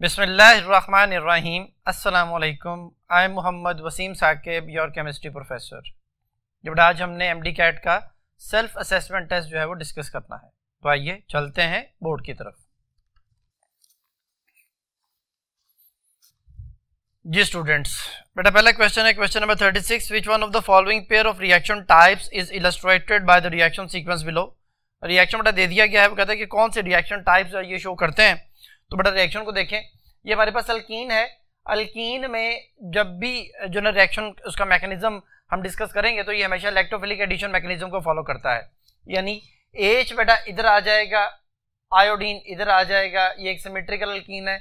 बिसमीम अल्लाम I am Mohammad Wasim Saqib your chemistry professor जब आज हमने एम डी कैट का सेल्फ असेसमेंट टेस्ट जो है वो डिस्कस करना है तो आइए चलते हैं बोर्ड की तरफ जी स्टूडेंट्स बेटा पहला क्वेश्चन है question number 36 which one of the following pair of reaction types is illustrated by the reaction sequence below reaction बेटा दे दिया गया है वो कहता है कि कौन से रिएक्शन टाइप्स ये शो करते हैं तो बेटा रिएक्शन को देखें ये हमारे पास अल्कीन है अल्कीन में जब भी जो ना रिएक्शन उसका मैकेनिज्म हम डिस्कस करेंगे तो ये हमेशा इलेक्ट्रोफिलिक एडिशन मैकेनिज्म को फॉलो करता है यानी एच बेटा इधर आ जाएगा आयोडीन इधर आ जाएगा ये एक सिमेट्रिकल अल्कीन है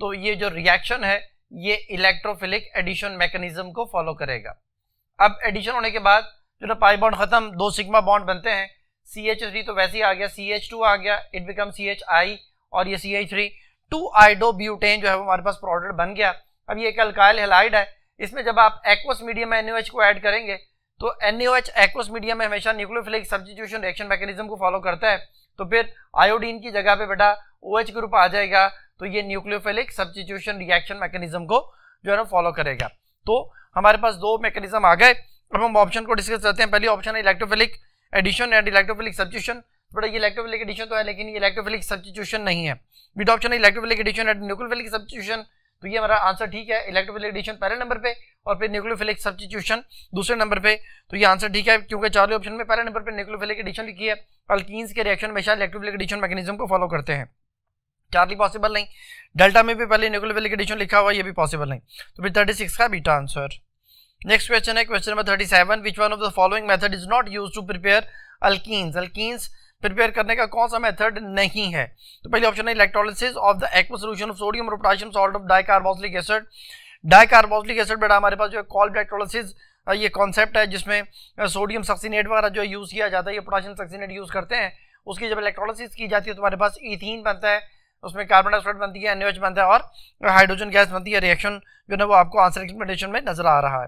तो ये जो रिएक्शन है ये इलेक्ट्रोफिलिक एडिशन मैकेनिज्म को फॉलो करेगा अब एडिशन होने के बाद जो ना पाई बॉन्ड खत्म दो सिग्मा बॉन्ड बनते हैं सी एच थ्री तो वैसे ही आ गया सी एच टू आ गया it become C H I और ये C H three two iodo butane जो है वो हमारे पास प्रोडक्ट बन गया अब ये एक अल्काइल हेलाइड है इसमें जब आप एक्वस मीडियम में एनओएच को ऐड करेंगे तो एनओएच एक्वस मीडियम में हमेशा न्यूक्लियोफिलिक सब्सटीट्यूशन रिएक्शन मैकेनिज्म को फॉलो करता है तो फिर आयोडीन की जगह पे बेटा ओएच ग्रुप आ जाएगा तो ये न्यूक्लियोफिलिक सब्सटीट्यूशन रिएक्शन मैकेनिज्म को जो है ना फॉलो करेगा तो हमारे पास दो मैकेनिज्म आ गए अब हम ऑप्शन को डिस्कस करते हैं पहली ऑप्शन है electrophilic addition and electrophilic substitution बेटा ये इलेक्ट्रोफिलिक एडिशन तो है लेकिन ये इलेक्ट्रोफिलिक सब्सटीट्यूशन नहीं है बीटा ऑप्शन है electrophilic addition and nucleophilic substitution तो ये हमारा आंसर ठीक है इलेक्ट्रोफिलिक एडिशन पहले नंबर पे और फिर न्यूक्लियोफिलिक सब्सटीट्यूशन दूसरे नंबर पे तो ये आंसर ठीक है क्योंकि चार ऑप्शन में पहले नंबर पे न्यूक्लियोफिलिक एडिशन लिखी है अल्कीन्स के रिएक्शन हमेशा इलेक्ट्रोफिलिक एडिशन मैकेनिज्म को फॉलो करते हैं चार्ली पॉसिबल नहीं डेल्टा में भी पहले न्यूक्लियोफिलिक एडिशन लिखा हुआ ये भी पॉसिबल नहीं तो फिर थर्टी सिक्स का बीटा आंसर नेक्स्ट क्वेश्चन है question number thirty seven which one of the following method is not use to prepare alkenes alkenes prepare करने का कौन सा मेथड नहीं है तो पहले ऑप्शन है electrolysis of the aqueous solution of sodium और potassium salt of dicarboxylic acid dicarboxylic acid बेटा हमारे पास जो है कॉल इलेक्ट्रोलिसिस ये कॉन्सेप्ट है जिसमें सोडियम सक्सीनेट वगैरह जो यूज़ किया जाता है ये पोटाशियम सक्सीनेट यूज़ करते हैं उसकी जब इलेक्ट्रोलिसिस की जाती है तो हमारे पास इथीन बनता है उसमें कार्बन डाइऑक्साइड बनती है एनओएच बनता है और हाइड्रोजन गैस बनती है रिएक्शन जो है वो आपको आंसर एक्सप्लेनेशन में नजर आ रहा है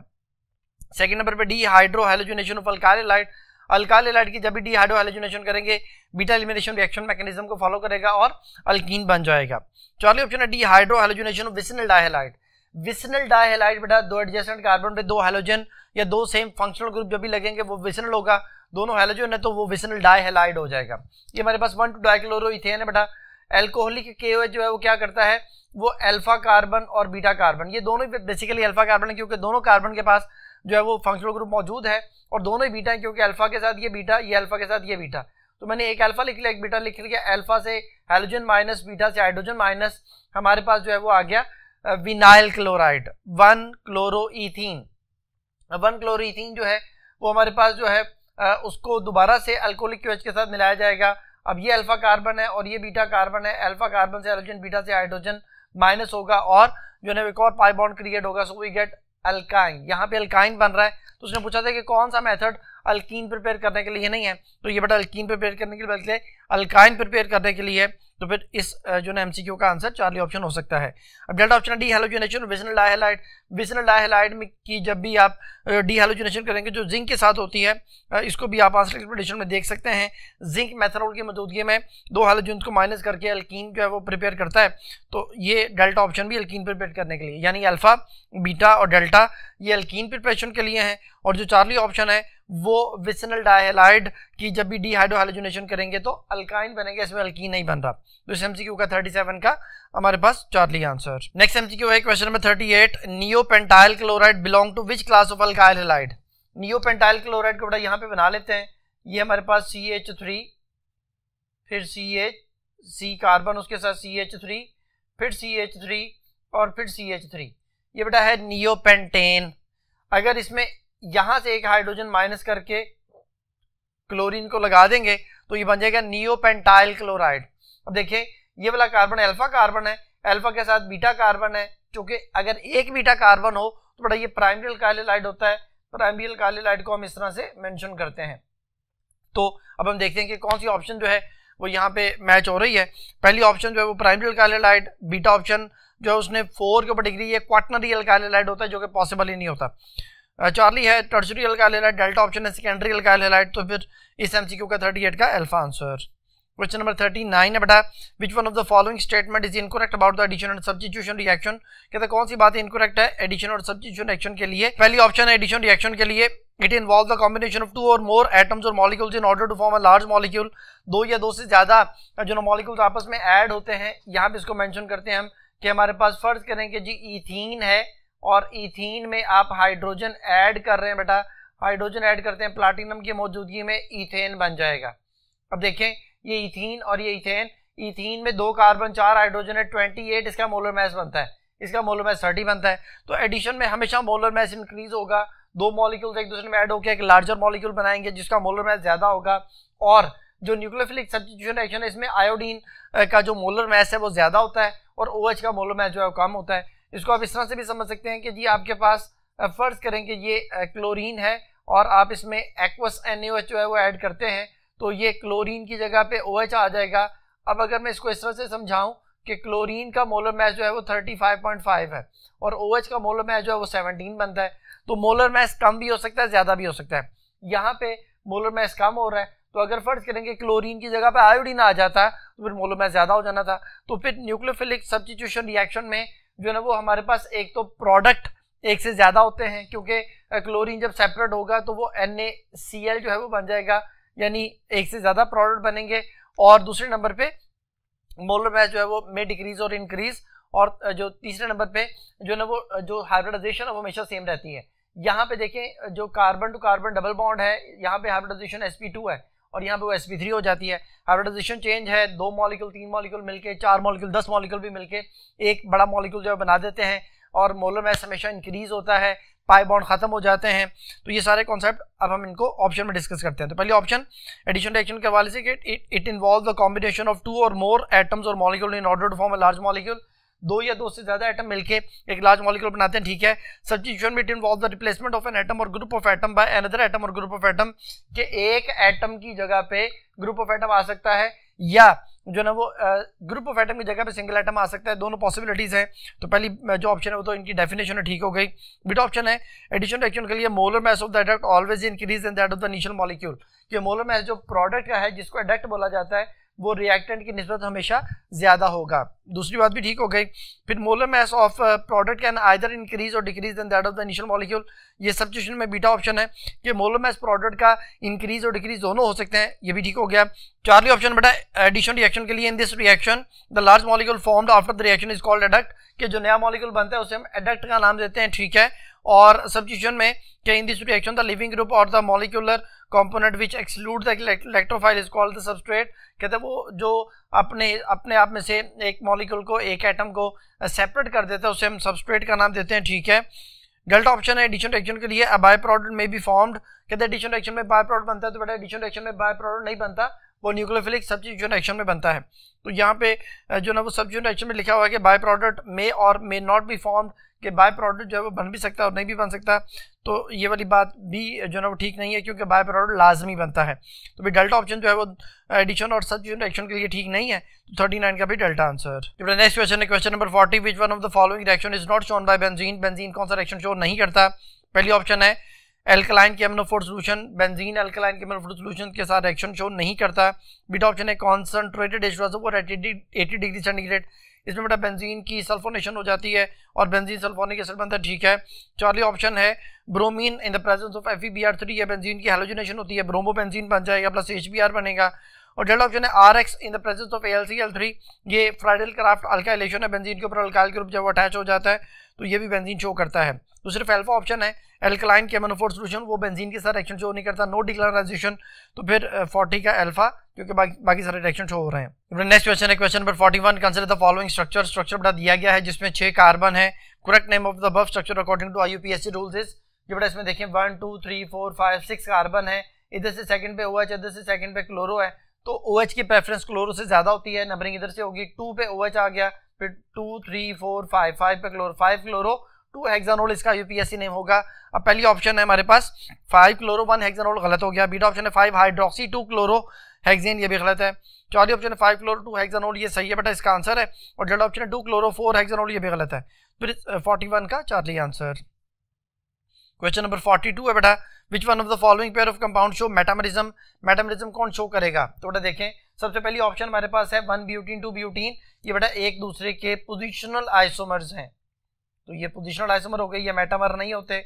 सेकंड नंबर पे dehydrohalogenation of alkyl halide alkyl halide की जब भी डीहाइड्रो हाइलोजनेशन करेंगे बीटा एलिमिनेशन रिएक्शन मैकेनिज्म को फॉलो करेगा और अल्किन बन जाएगा चौथे ऑप्शन है dehydrohalogenation of vicinal dihalide vicinal dihalide बेटा दो एडजेसेंट कार्बन पे दो हाइलोजन या दो सेम फंक्शनल ग्रुप जो भी लगेंगे वो विसनल होगा दोनों हाइलोजन है तो वो विसनल डाइहेलाइड हो जाएगा ये हमारे पास वन टू इथेन है बेटा एल्कोहलिक के जो है वो क्या करता है वो अल्फा कार्बन और बीटा कार्बन ये दोनों बेसिकली अल्फा कार्बन है क्योंकि दोनों कार्बन के पास जो है वो फंक्शनल ग्रुप मौजूद है और दोनों ही बीटा हैं क्योंकि अल्फा के साथ ये बीटा ये अल्फा के साथ ये बीटा तो मैंने एक अल्फा लिख लिया एक बीटा लिख लिया अल्फा से हाइड्रोजन माइनस बीटा से हाइड्रोजन माइनस हमारे पास जो है वो आ गया vinyl chloride one chloroethene one chloroethene जो है वो हमारे पास जो है उसको दोबारा से अल्कोहलिक क्यूएच के साथ मिलाया जाएगा अब ये अल्फा कार्बन है और ये बीटा कार्बन है अल्फा कार्बन से हाइड्रोजन बीटा से हाइड्रोजन माइनस होगा और जो है एक और पाई बॉन्ड क्रिएट होगा सो वी गेट अल्काइन यहाँ पे अल्काइन बन रहा है तो उसने पूछा था कि कौन सा मेथड अल्कीन प्रिपेयर करने के लिए नहीं है तो ये बेटा अल्कीन प्रिपेयर करने के लिए बल्कि अल्काइन प्रिपेयर करने के लिए है तो फिर इस जो ना एमसीक्यू का आंसर चार्ली ऑप्शन हो सकता है अब delta option dehalogenation vicinal dihalide vicinal dihalide में की जब भी आप डी हेलोजिनेशन करेंगे जो जिंक के साथ होती है इसको भी आप आंसर एक्सप्लेनेशन में देख सकते हैं जिंक मेथनॉल की मौजूदगी में दो हेलोजन को माइनस करके अल्किन जो है वो प्रिपेयर करता है तो ये डेल्टा ऑप्शन भी अल्किन प्रिपेयर करने के लिए यानी अल्फा बीटा और डेल्टा ये अल्किन प्रिपरेशन के लिए हैं और जो चार्ली ऑप्शन है वो विसनल डायलाइड की जब भी डीहाइड्रोहाइलोजनेशन करेंगे तो अल्काइन बनेंगे इसमें अल्कीन नहीं बन रहा तो इस एमसीक्यू का 37 का हमारे पास चार्ली आंसर नेक्स्ट एमसीक्यू है question number 38 neopentyl chloride belong to which class of alkyl halide neopentyl chloride को बड़ा यहाँ पे बना लेते हैं ये हमारे पास सी एच थ्री फिर सी एच सी कार्बन उसके साथ सी एच थ्री फिर सी एच थ्री और फिर सी एच थ्री ये बेटा है नियोपेंटेन अगर इसमें यहां से एक हाइड्रोजन माइनस करके क्लोरीन को लगा देंगे तो ये बन जाएगा नियोपेंटाइल क्लोराइड अब देखिए ये वाला कार्बन अल्फा कार्बन है अल्फा के साथ बीटा कार्बन है क्योंकि अगर एक बीटा कार्बन हो तो बड़ा ये प्राइमरी अल्काइलाइड होता है प्राइमरी अल्काइलाइड को हम इस तरह से मेंशन करते हैं तो अब हम देखते हैं कि कौन सी ऑप्शन जो है वो यहाँ पे मैच हो रही है पहली ऑप्शन जो है वो प्राइमरी अल्काइलाइड बीटा ऑप्शन जो है उसने फोर के ऊपर डिग्री ये क्वाटनरी अल्काइलाइड होता है जो कि पॉसिबल ही नहीं होता चार्ली है टर्चरी अल्काइल डेल्टा ऑप्शन है सेकेंडरी अलका अल्काइल तो फिर इस एम का थर्टी एट का alpha answer question number thirty nine है बेटा which one of the following statement is incorrect about the addition and substitution reaction कहते कौन सी बात इनकोरेक्ट है एडिशन और सब्सटीट्यूशन रिएक्शन के लिए पहली ऑप्शन है एडिशन रिएक्शन के लिए it involve the combination of two और मोर एटम्स और molecules in order to form a large molecule दो या दो से ज्यादा जो ना मॉलिक्यूल्स आपस में एड होते हैं यहाँ पे इसको मैंशन करते हैं हम कि हमारे पास फर्ज करें कि जी इथीन है और इथीन में आप हाइड्रोजन ऐड कर रहे हैं बेटा हाइड्रोजन ऐड करते हैं प्लाटिनम की मौजूदगी में इथेन बन जाएगा अब देखें ये इथीन और ये इथेन इथीन में दो कार्बन चार हाइड्रोजन है ट्वेंटी एट इसका मोलर मैस बनता है इसका मोलर मैस थर्टी बनता है तो एडिशन में हमेशा मोलर मैस इंक्रीज होगा दो मॉलिक्यूल एक दूसरे में ऐड होकर एक लार्जर मॉलिक्यूल बनाएंगे जिसका मोलर मैस ज़्यादा होगा और जो न्यूक्लियोफिलिक सब्सटीट्यूशन एक्शन है इसमें आयोडीन का जो मोलर मैस है वो ज़्यादा होता है और ओ OH का मोलर मैस जो है वो कम होता है इसको आप इस तरह से भी समझ सकते हैं कि जी आपके पास फ़र्ज़ करें कि ये क्लोरीन है और आप इसमें एक्वस एन जो है वो ऐड करते हैं तो ये क्लोरीन की जगह पे ओ OH आ जाएगा अब अगर मैं इसको इस तरह से समझाऊं कि क्लोरीन का मोलर मैस जो है वो 35.5 है और ओ OH का मोलर मैस जो है वो 17 बनता है तो मोलर मैस कम भी हो सकता है ज़्यादा भी हो सकता है यहाँ पे मोलर मैस कम हो रहा है तो अगर फर्ज करेंगे क्लोरीन की जगह पर आयोडीन आ जाता है तो फिर मोलर मैस ज़्यादा हो जाना था तो फिर न्यूक्लियोफिलिक सब्सिट्यूशन रिएक्शन में जो ना वो हमारे पास एक तो प्रोडक्ट एक से ज़्यादा होते हैं क्योंकि क्लोरीन जब सेपरेट होगा तो वो एन जो है वो बन जाएगा यानी एक से ज़्यादा प्रोडक्ट बनेंगे और दूसरे नंबर पे मोलर मैच जो है वो में डिक्रीज और इंक्रीज और जो तीसरे नंबर पे जो ना वो जो हाइब्रिडाइजेशन है वो हमेशा सेम रहती है यहाँ पे देखें जो carbon to carbon double bond है यहाँ पे हाइब्रिडाइजेशन एस है और यहाँ पे वो एस हो जाती है हाइब्रिडाइजेशन चेंज है दो मॉलिक्यूल तीन मॉलिक्यूल मिलके चार मॉलिक्यूल दस मॉलिक्यूल भी मिलके एक बड़ा मॉलिक्यूल जो है बना देते हैं और मोलर मैस हमेशा इंक्रीज होता है पाई बॉन्ड खत्म हो जाते हैं तो ये सारे कॉन्सेप्ट अब हम इनको ऑप्शन में डिस्कस करते हैं तो पहले ऑप्शन एडिशन रिएक्शन के हवाले से it involve the combination of two और मोर एटम्स और molecule in order to form a large molecule दो या दो से ज्यादा एटम मिलकर एक लार्ज मॉलिक्यूल बनाते हैं ठीक है substitution it involve the replacement of an atom और group of atom by another atom और ग्रुप ऑफ एटम के एक एटम की जगह पे ग्रुप ऑफ एटम आ सकता है या जो ना वो ग्रुप ऑफ एटम की जगह पे सिंगल एटम आ सकता है दोनों पॉसिबिलिटीज है तो पहली जो ऑप्शन है वो तो इनकी डेफिनेशन है ठीक हो गई बिट ऑप्शन है एडिशन रिएक्शन के लिए molar mass of the adduct always increase in that of the initial molecule कि मोलर मैस जो प्रोडक्ट का है जिसको एडक्ट बोला जाता है वो रिएक्टेंट की नस्बत हमेशा ज़्यादा होगा दूसरी बात भी ठीक हो गई फिर molar mass of product can either increase और decrease than that of the initial molecule ये चीज़ में बीटा ऑप्शन है कि मोलर मैस प्रोडक्ट का इंक्रीज और डिक्रीज दोनों हो सकते हैं ये भी ठीक हो गया चार्ली ऑप्शन बेटा एडिशन रिएक्शन के लिए in this reaction the large molecule formed after the reaction is called adduct कि जो नया मॉलिक्यूल बनता है उसे हम एडक्ट का नाम देते हैं ठीक है और or में क्या in this reaction the leaving group और the molecular component which exclude the electrophile is called the substrate कहते हैं वो जो अपने अपने आप में से एक मॉलिक्यूल को एक एटम को सेपरेट uh, कर देता है उसे हम सबस्ट्रेट का नाम देते हैं ठीक है गलत ऑप्शन है एडिशन रिएक्शन के लिए a by product may be formed कहते हैं एडिशन रिएक्शन में बाय प्रोडक्ट बनता है तो बेटा एडिशन रिएक्शन में बाय प्रोडक्ट नहीं बनता वो न्यूक्लियोफिलिक सब चीज जो एक्शन में बनता है तो यहाँ पे जो ना वो सब जो एक्शन में लिखा हुआ है कि बाय प्रोडक्ट मे और मे नॉट बी फॉर्म्ड कि बाय प्रोडक्ट जो है वो बन भी सकता है और नहीं भी बन सकता तो ये वाली बात भी जो ना वो ठीक नहीं है क्योंकि बाय प्रोडक्ट लाजमी बनता है तो भी डेल्टा ऑप्शन जो है वो एडिशन और सब एक्शन के लिए ठीक नहीं है तो थर्टी नाइन का भी डेल्टा आंसर नेक्स्ट क्वेश्चन है question number forty which one of the following reaction is not shown by benzene benzene कौन सा रिएक्शन शो नहीं करता पहली ऑप्शन है एल्कलाइन के अम्नोफोर सोलूशन बेंजीन एल्कलाइन के अम्नोफोर सोलूशन के साथ रिएक्शन शो नहीं करता है बीटा ऑप्शन है कॉन्सनट्रेटेड एचवाजो और एटी डिग्री सेंटीग्रेड इसमें बेटा बेंजीन की सल्फोनेशन हो जाती है और बेंजीन सल्फोनिक एसिड बनता है ठीक है चौथी ऑप्शन है bromine in the presence of F B R three या बेंजीन की हेलोजिनेशन होती है ब्रोमो बेंजीन बन जाएगा प्लस एच बी आर बनेगा और डेल्टा ऑप्शन है R X in the presence of A L C L three ये फ्राइडल क्राफ्ट अल्काइलेशन है बेंजीन के ऊपर अल्काइल ग्रुप जब अटैच हो जाता है तो ये भी बेंजीन शो करता है तो सिर्फ एल्फा ऑप्शन है एल्कलाइन केमनोफोर सोल्यूशन वो बेंजीन के साथ रिएक्शन शो नहीं करता नो डिक्लोराइजेशन तो फिर फोर्टी का एल्फा क्योंकि बाकी बाकी सारे रिएक्शन शो हो रहे हैं नेक्स्ट क्वेश्चन है question number forty one consider the following structure structure बड़ा दिया गया है जिसमें छह कार्बन है correct name of the above structure according to I U rules is ये बड़ा इसमें देखें one two three four five six carbon है इधर से सेकंड पे ओ OH, एच इधर से सेकंड पे क्लोरो है तो ओ OH की प्रेफरेंस क्लोरो से ज़्यादा होती है नंबरिंग इधर से होगी टू पे ओ OH आ गया फिर two three four five five पे chloro five chloro two hexanol इसका यूपीएससी नेम होगा अब पहली ऑप्शन है हमारे पास फाइव क्लोरो वन हेक्सानोल गलत हो गया बीटा ऑप्शन है five hydroxy two chloro hexane ये भी गलत है चौथी ऑप्शन है फाइव क्लोरो टू हेक्सानोल ये सही है बेटा इसका आंसर है और डेड ऑप्शन है टू क्लोरो फोर हेक्सानोल ये भी गलत है फिर फोर्टी uh, वन का चार्ली आंसर क्वेश्चन नंबर 42 है बेटा which one of the following pair of compound show metamerism metamerism कौन शो करेगा तो बेटा देखें सबसे पहली ऑप्शन हमारे पास है वन ब्यूटीन टू ब्यूटीन ये बेटा एक दूसरे के पोजिशनल आइसोमर्स हैं तो ये पोजिशनल आइसोमर हो गए ये मेटामर नहीं होते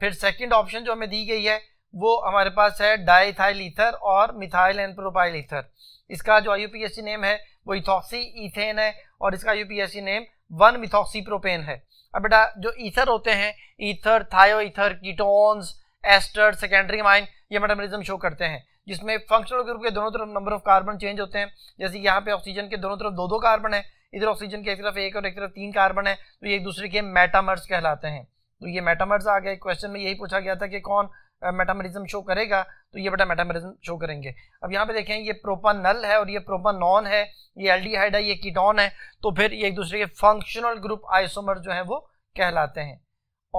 फिर सेकेंड ऑप्शन जो हमें दी गई है वो हमारे पास है डाइथाइल ईथर और मिथाइल एंड प्रोपाइल ईथर इसका जो आई नेम है वो इथॉक्सी इथेन है और इसका I name one methoxy propane है अब बेटा जो ईथर होते हैं ether thio ether ketones ester secondary amine ये मेटाबॉलिज्म शो करते हैं जिसमें फंक्शनल ग्रुप के दोनों तरफ नंबर ऑफ कार्बन चेंज होते हैं जैसे यहाँ पे ऑक्सीजन के दोनों तरफ दो दो कार्बन है इधर ऑक्सीजन के एक तरफ एक और एक तरफ तीन कार्बन है तो ये एक दूसरे के मेटामर्स कहलाते हैं तो ये मेटामर्स आ गए क्वेश्चन में यही पूछा गया था कि कौन मेटामरिज्म शो करेगा तो ये बेटा मेटामरिज्म शो करेंगे अब यहाँ पे देखें ये नल है और ये नॉन है ये एल्डिहाइड है ये कीटोन है तो फिर ये एक दूसरे के फंक्शनल ग्रुप आइसोमर जो है वो कहलाते हैं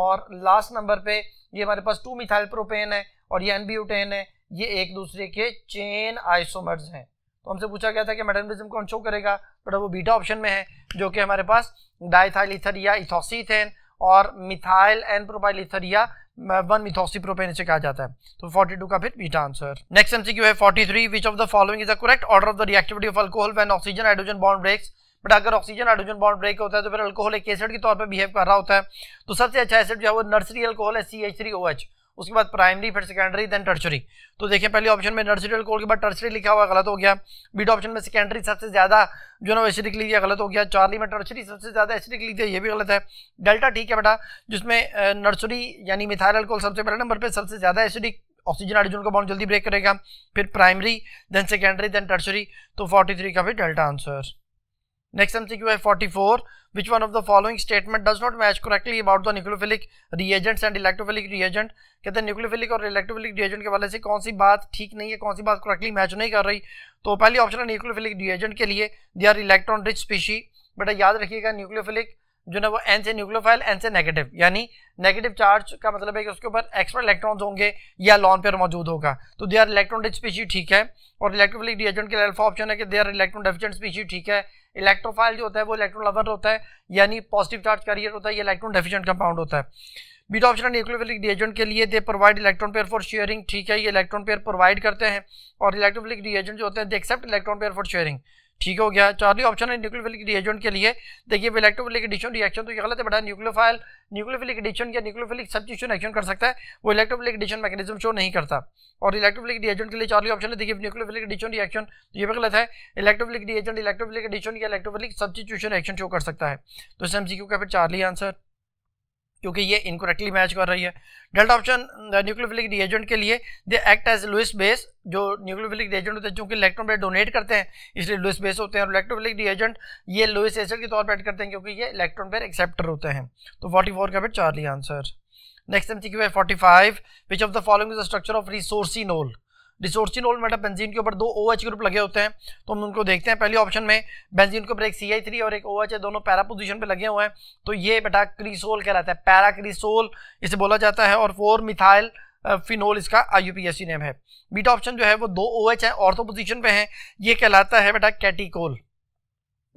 और लास्ट नंबर पे ये हमारे पास टू मिथाइल प्रोपेन है और ये एनबीयूटेन है ये एक दूसरे के चेन आइसोमर्स हैं तो हमसे पूछा गया था कि मेटामरिज्म कौन शो करेगा बट वो बीटा ऑप्शन में है जो कि हमारे पास डाइथाइल इथर या इथोसीथेन और मिथाइल एन प्रोपाइल इथर या वन मिथोसी प्रोपेन से कहा जाता है तो 42 का फिर बीटा आंसर नेक्स्ट एमसीक्यू है 43 which of the following is a correct order of the reactivity of alcohol when oxygen hydrogen bond breaks but अगर ऑक्सीजन हाइड्रोजन बॉन्ड ब्रेक होता है तो फिर अल्कोहल एक एसिड के तौर पर बिहेव कर रहा होता है तो सबसे अच्छा एसिड जो है वो नर्सरी अल्कोहल है C H three O H उसके बाद प्राइमरी फिर सेकेंडरी देन टर्चरी तो देखिए पहले ऑप्शन में नर्सरी कोल के बाद टर्चरी लिखा हुआ गलत हो गया बीट ऑप्शन में सेकेंडरी सबसे ज़्यादा जो ना एसिडिक लिख दिया गलत हो गया चार्ली में टर्चरी सबसे ज़्यादा एसिडिक लिख दिया ये भी गलत है डेल्टा ठीक है बेटा जिसमें नर्सरी यानी मिथाइल अल्कोहल सबसे पहले नंबर पर सबसे ज़्यादा एसिडिक ऑक्सीजन हाइड्रोजन का बॉन्ड जल्दी ब्रेक करेगा फिर primary then secondary then tertiary तो थ्री का भी delta answer next M Next MCQ forty four which one of the following statement does not match correctly about the nucleophilic reagents and electrophilic reagent कहते हैं nucleophilic और electrophilic reagent के वाले से कौन सी बात ठीक नहीं है कौन सी बात करेक्टली मैच नहीं कर रही तो पहली ऑप्शन है न्यूक्लियोफिलिक रिएजेंट के लिए they are electron rich species बेटा याद रखिएगा न्यूक्लोफिलिक जो ना वो एन से न्यूक्लियोफाइल एन से नेगेटिव यानी नेगेटिव चार्ज का मतलब है कि उसके ऊपर एक्स्ट्रा इलेक्ट्रॉन्स होंगे या लॉन पेयर मौजूद होगा तो they are electron rich species ठीक है और इलेक्ट्रोफिलिक रिएजेंट के अल्फा ऑप्शन है कि they are electron deficient species ठीक है इलेक्ट्रोफाइल जो होता है वो इलेक्ट्रॉन लवर होता है यानी पॉजिटिव चार्ज कैरियर होता है या इलेक्ट्रॉन डेफिशिएंट कंपाउंड होता है बीटा ऑप्शन है न्यूक्लियोफिलिक रिएजेंट के लिए they provide electron pair for sharing ठीक है ये इलेक्ट्रॉन पेयर प्रोवाइड करते हैं और इलेक्ट्रोफिलिक रिएजेंट जो होते हैं they accept electron pair for sharing ठीक हो गया चार्ली ऑप्शन है न्यूक्लियोफिलिक रिएजेंट के लिए देखिए इलेक्ट्रोफिलिक एडिशन रिएक्शन तो ये गलत है बड़ा न्यूक्लियोफाइल न्यूक्लियोफिलिक एडिशन या न्यूक्लियोफिलिक सब्सटीट्यूशन एक्शन कर सकता है वो इलेक्ट्रोफिलिक एडिशन मैकेनिज्म शो नहीं करता और इलेक्ट्रोफिलिक रिएजेंट के लिए चार्ली ऑप्शन है देखिए न्यूक्लियोफिलिक एडिशन रिएक्शन तो ये भी गलत है इलेक्ट्रोफिलिक रिएजेंट इलेक्ट्रोफिलिक एडिशन या इलेक्ट्रोफिलिक सब्सटीट्यूशन एक्शन शो कर सकता है तो इस एम का फिर चार्ली आंसर क्योंकि ये इनकोरेक्टली मैच कर रही है डेल्टा ऑप्शन न्यूक्लियोफिलिक रिएजेंट के लिए they act as Lewis base जो न्यूक्लियोफिलिक रिएजेंट होते हैं चूँकि इलेक्ट्रॉन पे डोनेट करते हैं इसलिए लुइस बेस होते हैं और इलेक्ट्रोफिलिक रिएजेंट ये लुइस एसिड के तौर पर एक्ट करते हैं क्योंकि ये इलेक्ट्रॉन बेर एक्सेप्टर होते हैं तो फोर्टी फोर का बेट लिया answer next M C Q है forty five which of the following is the structure of resorcinol डिसोर्सिन ऑल मेटा बेंजीन के ऊपर दो ओ OH ग्रुप लगे होते हैं तो हम उनको देखते हैं पहले ऑप्शन में बेंजीन के ऊपर एक सी और एक ओ OH है दोनों पैरा पोजिशन पर लगे हुए हैं तो ये बेटा क्रिसोल कहलाता है पैरा क्रिसोल इसे बोला जाता है और फोर मिथाइल फिनोल इसका आई नेम है बीटा ऑप्शन जो है वो दो ओ OH है ऑर्थो पोजीशन पे है ये कहलाता है बेटा कैटिकोल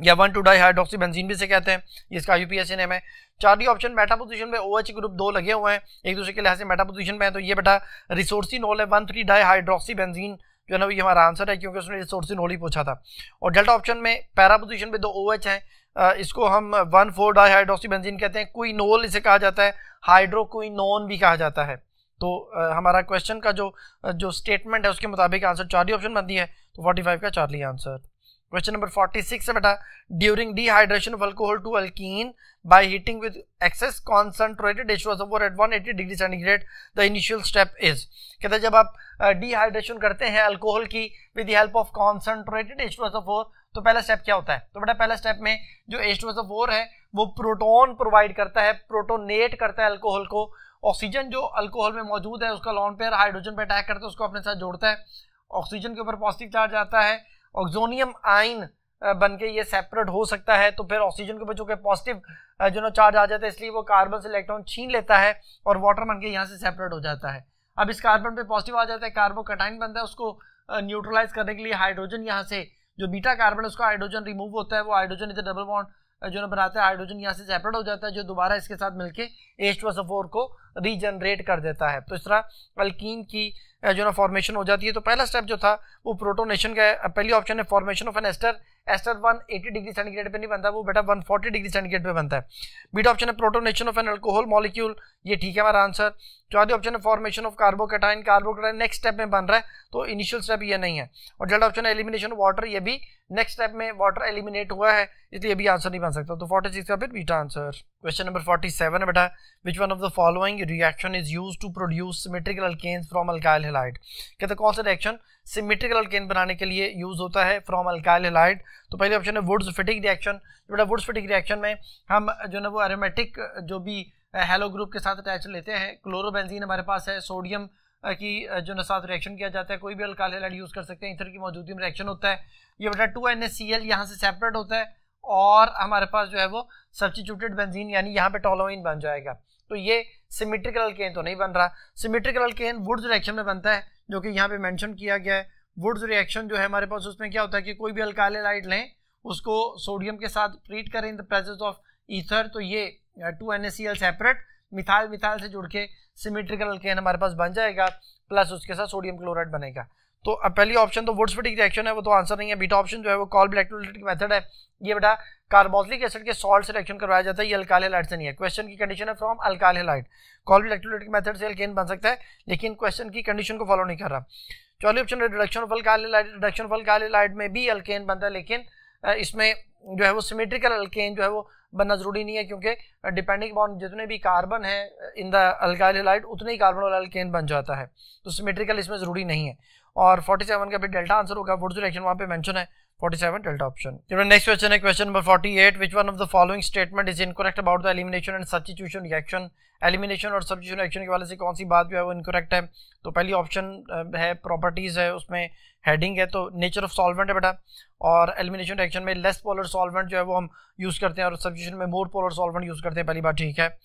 या one two di hydroxy benzene भी से कहते हैं इसका यूपीएससी नेम है चार ही ऑप्शन मेटा पोजिशन में ओ OH ग्रुप दो लगे हुए हैं एक दूसरे के लिहाज से मेटा पोजिशन में है तो ये बेटा रिसोर्सिनोल है one three di hydroxy benzene जो है ना ये हमारा आंसर है क्योंकि उसने रिसोर्सिनोल ही पूछा था और डेल्टा ऑप्शन में पैरा पोजिशन पे दो ओ OH है इसको हम one four di hydroxy benzene कहते हैं क्विनोल इसे कहा जाता है हाइड्रोक्विनोन भी कहा जाता है तो हमारा क्वेश्चन का जो जो स्टेटमेंट है उसके मुताबिक आंसर चार ही ऑप्शन बनती है तो फाइव का चार्ली आंसर क्वेश्चन नंबर 46 है बेटा during dehydration of alcohol to alkene by heating with excess concentrated over at 180 degree centigrade the initial step is कहते हैं जब आप डिहाइड्रेशन uh, करते हैं अल्कोहल की विद हेल्प ऑफ कॉन्सेंट्रेटेड एशुअस तो पहला स्टेप क्या होता है तो बेटा पहला स्टेप में जो एशुअस ओवर है वो प्रोटोन प्रोवाइड करता है प्रोटोनेट करता है अल्कोहल को ऑक्सीजन जो अल्कोहल में मौजूद है उसका लॉन पेयर हाइड्रोजन पे अटैक करता है उसको अपने साथ जोड़ता है ऑक्सीजन के ऊपर पॉजिटिव चार्ज आता है ऑक्जोनियम आइन बन के ये सेपरेट हो सकता है तो फिर ऑक्सीजन के बच्चों के पॉजिटिव जो ना चार्ज आ जाता है इसलिए वो कार्बन से इलेक्ट्रॉन छीन लेता है और वाटर बन के यहाँ से सेपरेट हो जाता है अब इस कार्बन पे पॉजिटिव आ जाता है कार्बोकटाइन बनता है उसको न्यूट्रलाइज करने के लिए हाइड्रोजन यहाँ से जो बीटा कार्बन है उसका हाइड्रोजन रिमूव होता है वो हाइड्रोजन इधर डबल बॉन्ड जो ना बनाते है हाइड्रोजन यहाँ से सेपरेट हो जाता है जो दोबारा इसके साथ मिलके एच को रीजनरेट कर देता है तो इस तरह अल्किन की जो ना फॉर्मेशन हो जाती है तो पहला स्टेप जो था वो प्रोटोनेशन का पहली ऑप्शन है formation of an ester ester 180 degree centigrade पे नहीं बनता वो बेटा 140 डिग्री सेंटीग्रेड पे बनता है बीटा ऑप्शन है protonation of an alcohol molecule ये ठीक है हमारा आंसर चौथी ऑप्शन है formation of carbocation carbocation next step में बन रहा है तो इनिशियल स्टेप ये नहीं है और डेल्टा ऑप्शन है एलिमिनेशन ऑफ वाटर ये भी नेक्स्ट स्टेप में वाटर एलिमिनेट हुआ है इसलिए अभी आंसर नहीं बन सकता तो फोर्टी सिक्स का फिर beta answer question number forty seven है बेटा which one of the following reaction is use to produce symmetrical alkane from alkyl halide कहते कौन सा रिएक्शन सिमेट्रिकल अल्केन बनाने के लिए यूज होता है फ्रॉम अल्काइल हेलाइड तो पहले ऑप्शन है वुड्स फिटिक रिएक्शन बेटा वुड्स फिटिक रिएक्शन में हम जो ना वो एरोमेटिक जो भी हेलो uh, ग्रुप के साथ अटैच लेते हैं क्लोरोबेंजीन हमारे पास है सोडियम uh, की uh, जो ना साथ रिएक्शन किया जाता है कोई भी अल्काइल हिलाइट यूज़ कर सकते हैं इथर की मौजूदगी में रिएक्शन होता है ये बेटा two N S C L यहाँ से सेपरेट होता है और हमारे पास जो है वो सब्सिट्यूटेड बेंजीन यानी यहाँ पे टोलोइन बन जाएगा तो ये सिमेट्रिकल केन तो नहीं बन रहा सिमेट्रिकल केन वुड्स रिएक्शन में बनता है जो कि यहाँ पे मेंशन किया गया है वुड्स रिएक्शन जो है हमारे पास उसमें क्या होता है कि कोई भी अल्काले लाइट लें उसको सोडियम के साथ ट्रीट करें in the presence of ether तो ये two N separate methyl methyl से जुड़ के सिमिट्रिकल केन हमारे पास बन जाएगा प्लस उसके साथ सोडियम क्लोराइड बनेगा तो पहली ऑप्शन तो वुड्स फिटिक रिएक्शन है वो तो आंसर नहीं है बीटा ऑप्शन जो है वो कॉल इलेक्ट्रोलिटिक मेथड है ये बेटा कार्बोक्सिलिक एसिड के सॉल्ट से रिएक्शन करवाया जाता है ये अल्काल हेलाइट से नहीं है क्वेश्चन की कंडीशन है from alkyl halide Kolbe electrolytic method से अल्केन बन सकता है लेकिन क्वेश्चन की कंडीशन को फॉलो नहीं कर रहा चौथी option reduction of alkyl halide reduction of alkyl halide में भी अल्केन बनता है लेकिन इसमें जो है वो सिमेट्रिकल अल्केन जो है वो बनना जरूरी नहीं है क्योंकि डिपेंडिंग अपॉन जितने भी कार्बन है इन द अल्काल हेलाइट उतने ही कार्बन वाला अल्केन बन जाता है तो सिमेट्रिकल इसमें ज़रूरी नहीं है और 47 का भी डेल्टा आंसर होगा वुड्स रिएक्शन वहाँ पे मेंशन है 47 डेल्टा ऑप्शन नेक्स्ट क्वेश्चन है question number 48 which one of the following statement is incorrect about the elimination and substitution reaction elimination और सब्स्टिट्यूशन रिएक्शन के वाले से कौन सी बात जो है वो इनकरेक्ट है तो पहली ऑप्शन है प्रॉपर्टीज है उसमें हेडिंग है तो नेचर ऑफ सॉल्वेंट है बेटा और एलिमिनेशन रिएक्शन में लेस पोलर सॉल्वेंट जो है वो हम यूज़ करते हैं और सब्स्टिट्यूशन में मोर पोलर सॉल्वेंट यूज़ करते हैं पहली बार ठीक है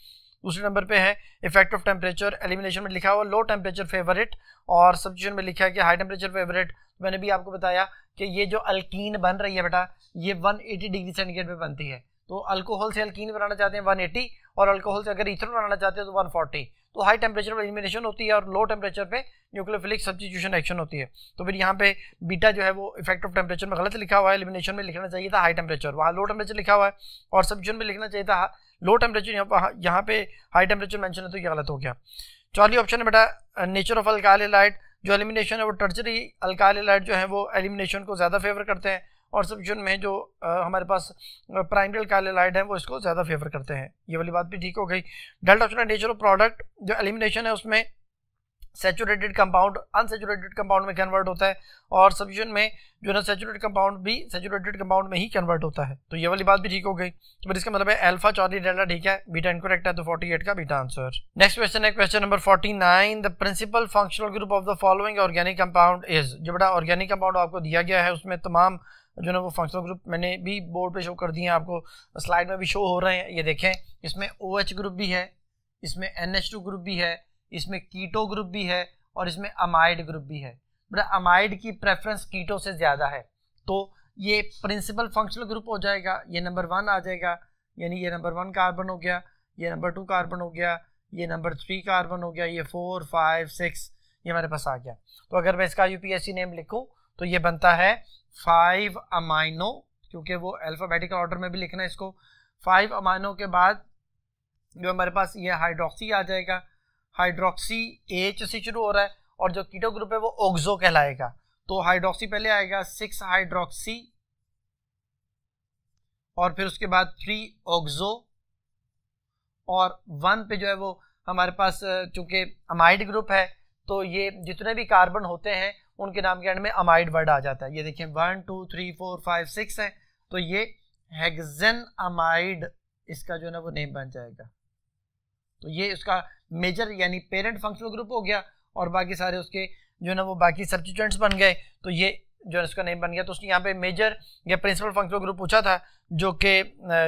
दूसरे नंबर पे है इफेक्ट ऑफ टेम्परेचर एलिमिनेशन में लिखा हुआ लो टेम्परेचर फेवरेट और सब्सिट्यूशन में लिखा है कि हाई टेम्परेचर फेवरेट मैंने भी आपको बताया कि ये जो अल्कीन बन रही है बेटा ये 180 डिग्री सेंटीग्रेड पे बनती है तो अल्कोहल से अल्कीन बनाना चाहते हैं 180 और अल्कोहल से अगर इथर बनाना चाहते हैं तो 140 तो हाई टेम्परेचर पर एलिमिनेशन होती है और लो टेम्परेचर पे न्यूक्लियोफिलिक सब्सिट्यूशन एक्शन होती है तो फिर यहाँ पे बीटा जो है वो इफेक्ट ऑफ टेम्परेचर में गलत लिखा हुआ है एलिमिनेशन में लिखना चाहिए था हाई टेम्परेचर वहाँ लो टेम्परेचर लिखा हुआ है और सब्जन में लिखना चाहिए था लो टेम्परेचर यहाँ पर यहाँ पे हाई टेम्परेचर मैंशन है तो ये गलत हो गया चौथी ऑप्शन है बेटा नेचर ऑफ अल्काली लाइट जो एलिमिनेशन है वो टर्चरी अल्काली लाइट जो है वो एलिमिनेशन को ज़्यादा फेवर करते हैं और सब्जन में जो आ, हमारे पास प्राइमरी काले लाइट है वो इसको ज़्यादा फेवर करते हैं ये वाली बात भी ठीक हो गई डेल्ट ऑप्शन है नेचर ऑफ प्रोडक्ट जो एलिमिनेशन है उसमें सेचूरेटेड कंपाउंड अनसेचूरेटेड कंपाउंड में कन्वर्ट होता है और सब्यूशन में जो ना सेचूरेटेड कंपाउंड भी सेचूरेटेड कंपाउंड में ही कन्वर्ट होता है तो ये वाली बात भी ठीक हो गई तो फिर इसका मतलब है अल्फा चौधरी डेल्टा ठीक है बीटा इनकोरेक्ट है तो 48 का बीटा आंसर नेक्स्ट क्वेश्चन है question number 49 the principal functional group of the following organic compound is जो बड़ा ऑर्गेनिक कंपाउंड आपको दिया गया है उसमें तमाम जो ना वो फंक्शनल ग्रुप मैंने भी बोर्ड पर शो कर दिए हैं आपको स्लाइड में भी शो हो रहे हैं ये देखें इसमें ओ OH ग्रुप भी है इसमें एन ग्रुप भी है इसमें कीटो ग्रुप भी है और इसमें अमाइड ग्रुप भी है बट मतलब अमाइड की प्रेफरेंस कीटो से ज़्यादा है तो ये प्रिंसिपल फंक्शनल ग्रुप हो जाएगा ये नंबर वन आ जाएगा यानी ये नंबर वन कार्बन हो गया ये नंबर टू कार्बन हो गया ये नंबर थ्री कार्बन हो गया ये फोर फाइव सिक्स ये हमारे पास आ गया तो अगर मैं इसका यूपीएससी नेम लिखूं तो ये बनता है फाइव अमाइनो क्योंकि वो अल्फ़ाबेटिकल ऑर्डर में भी लिखना है इसको फाइव अमाइनो के बाद जो हमारे पास ये हाइड्रोक्सी आ जाएगा हाइड्रोक्सी एच से शुरू हो रहा है और जो कीटो ग्रुप है वो ऑक्जो कहलाएगा तो हाइड्रोक्सी पहले आएगा सिक्स हाइड्रोक्सी और फिर उसके बाद थ्री ऑक्जो और वन पे जो है वो हमारे पास चूंकि अमाइड ग्रुप है तो ये जितने भी कार्बन होते हैं उनके नाम के एंड में अमाइड वर्ड आ जाता है ये देखिए one two three four five six है तो ये हेगजन अमाइड इसका जो है ना वो नेम बन जाएगा तो ये इसका मेजर यानी पेरेंट फंक्शनल ग्रुप हो गया और बाकी सारे उसके जो है ना वो बाकी सब्सिट्यूएंट्स बन गए तो ये जो है इसका नेम बन गया तो उसने यहाँ पे मेजर या प्रिंसिपल फंक्शनल ग्रुप पूछा था जो कि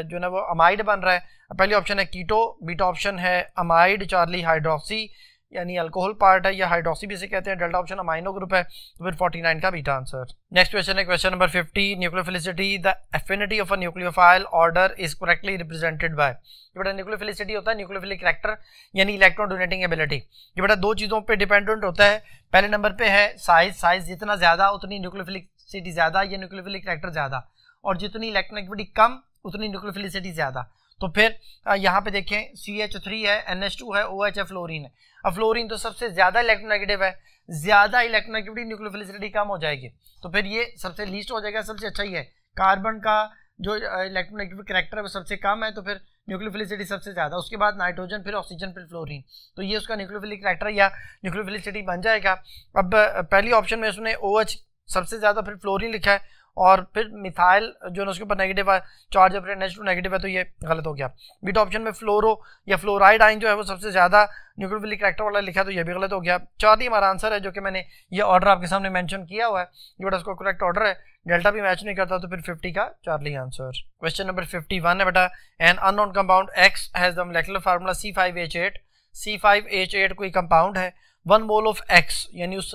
जो ना वो अमाइड बन रहा है पहली ऑप्शन है कीटो बीटा ऑप्शन है अमाइड चार्ली हाइड्रोक्सी यानी अल्कोहल पार्ट है या हाइड्रोक्सी भी इसे कहते हैं डेल्टा ऑप्शन अमाइनो ग्रुप है तो फिर 49 का बीटा आंसर नेक्स्ट क्वेश्चन है question number 50 nucleophilicity the affinity of a nucleophile order is correctly represented by ये बेटा न्यूक्लियोफिलिसिटी होता है न्यूक्लियोफिलिक करेक्टर यानी इलेक्ट्रॉन डोनेटिंग एबिलिटी ये बेटा दो चीज़ों पर डिपेंडेंट होता है पहले नंबर पर है साइज साइज जितना ज़्यादा उतनी न्यूक्लियोफिलिसिटी ज़्यादा या न्यूक्लियोफिलिक करेक्टर ज़्यादा और जितनी इलेक्ट्रॉन एक्टिविटी कम उतनी न्यूक्लियोफिलिसिटी ज़्यादा तो फिर यहाँ पे देखें सी एच थ्री है एन एच टू है ओ एच है फ्लोरिन है अब फ्लोरिन तो सबसे ज़्यादा इलेक्ट्रोनेगेटिव है ज़्यादा इलेक्ट्रोनेगेटिविटी न्यूक्लियोफिलिसिटी कम हो जाएगी तो फिर ये सबसे लीस्ट हो जाएगा सबसे अच्छा ही है कार्बन का जो इलेक्ट्रोनेगेटिव करेक्टर है वो सबसे कम है तो फिर न्यूक्लियोफिलिसिटी सबसे ज़्यादा उसके बाद नाइट्रोजन फिर ऑक्सीजन फिर फ्लोरिन तो ये उसका न्यूक्लियोफिलिक करेक्टर या न्यूक्लियोफिलिसिटी बन जाएगा अब पहली ऑप्शन में उसने ओ एच सबसे ज़्यादा फिर फ्लोरिन लिखा है और फिर मिथाइल जो है उसके ऊपर नेगेटिव है चार्ज अपने नेच टू नेगेटिव है तो ये गलत हो गया बीटा ऑप्शन में फ्लोरो या फ्लोराइड आइन जो है वो सबसे ज़्यादा न्यूक्लोफिलिक करेक्टर वाला लिखा तो ये भी गलत हो गया चौथी हमारा आंसर है जो कि मैंने ये ऑर्डर आपके सामने मैंशन किया हुआ है जो उसका करेक्ट ऑर्डर है डेल्टा भी मैच नहीं करता तो फिर फिफ्टी का Charlie answer question number fifty one है बेटा an unknown compound X has the formula C five H eight C five H eight कोई कंपाउंड है वन मोल ऑफ एक्स यानी उस